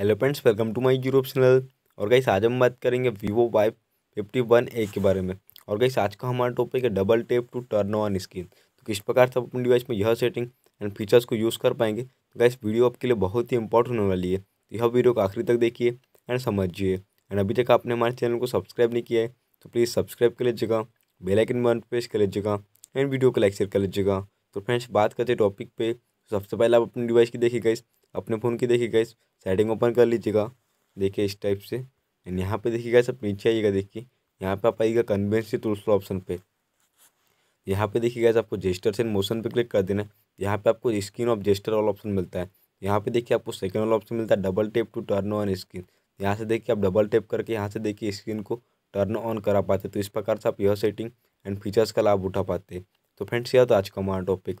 hello friends welcome to my YouTube channel और guys आज हम बात करेंगे Vivo Y fifty one A के बारे में और गाइस आज का हमारा टॉपिक है double tap to turn on screen तो किस प्रकार से आप अपने डिवाइस में यह सेटिंग एंड फीचर्स को यूज़ कर पाएंगे तो गाइस वीडियो आपके लिए बहुत ही इंपॉर्टेंट होने वाली है तो यह वीडियो को आखिरी तक देखिए एंड समझिए एंड अभी तक आपने हमारे चैनल को सब्सक्राइब नहीं किया है तो प्लीज़ सब्सक्राइब कर लीजिएगा बेलाइकन बन प्रेस कर लीजिएगा एंड वीडियो को लाइक शेयर कर लीजिएगा तो फ्रेंड्स बात करते टॉपिक पर सबसे पहले आप अपने डिवाइस की देखिए गाइस अपने फ़ोन की देखिए गाइस सेटिंग ओपन कर लीजिएगा देखिए इस टाइप से एंड यहाँ पे देखिए गाइस आप नीचे आइएगा देखिए यहाँ पे आप आइएगा कन्वेंस टूल्स ऑप्शन पे यहाँ पे देखिए गाइस आपको जेस्टर्स एंड मोशन पे क्लिक कर देना है यहाँ पे आपको स्क्रीन ऑफ जेस्टर वाला ऑप्शन मिलता है यहाँ पे देखिए आपको सेकंड वाला ऑप्शन मिलता है double tap to turn on screen यहाँ से देखिए आप डबल टेप करके यहाँ से देखिए स्क्रीन को टर्न ऑन करा पाते तो इस प्रकार से आप यह सेटिंग एंड फीचर्स का लाभ उठा पाते तो फ्रेंड्स यह था आज का हमारा टॉपिक